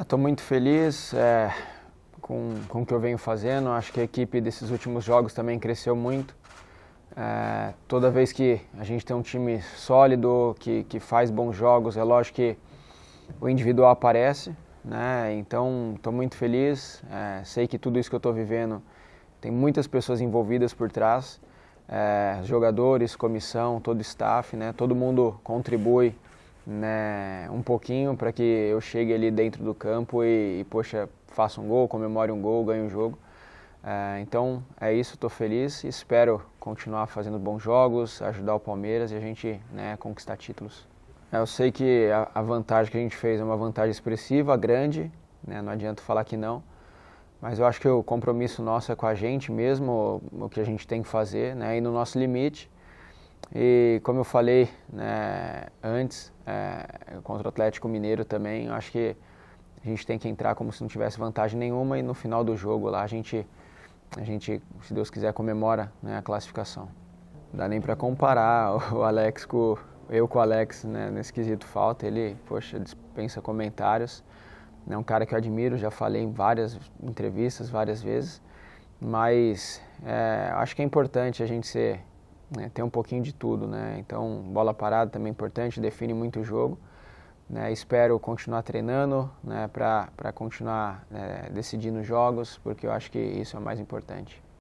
Estou ah, muito feliz é, com, com o que eu venho fazendo. Acho que a equipe desses últimos jogos também cresceu muito. É, toda vez que a gente tem um time sólido, que, que faz bons jogos, é lógico que o individual aparece. Né? Então, estou muito feliz. É, sei que tudo isso que eu estou vivendo tem muitas pessoas envolvidas por trás. É, jogadores, comissão, todo o staff, né? todo mundo contribui né, um pouquinho para que eu chegue ali dentro do campo e, e, poxa, faça um gol, comemore um gol, ganhe um jogo. É, então é isso, estou feliz e espero continuar fazendo bons jogos, ajudar o Palmeiras e a gente né, conquistar títulos. É, eu sei que a, vantagem que a gente fez é uma vantagem expressiva, grande, né, não adianta falar que não, mas eu acho que o compromisso nosso é com a gente mesmo, o, o que a gente tem que fazer né, e no nosso limite. E como eu falei né, antes, é, contra o Atlético Mineiro também, acho que a gente tem que entrar como se não tivesse vantagem nenhuma e no final do jogo lá a gente, a gente se Deus quiser, comemora né, a classificação. Não dá nem para comparar o Alex com eu com o Alex né, nesse quesito falta. Ele, poxa, dispensa comentários. É né, um cara que eu admiro, já falei em várias entrevistas, várias vezes. Mas é, acho que é importante a gente ser né? tem um pouquinho de tudo, né? Então, bola parada também é importante, define muito o jogo. Né? Espero continuar treinando né? para continuar né? decidindo jogos, porque eu acho que isso é o mais importante.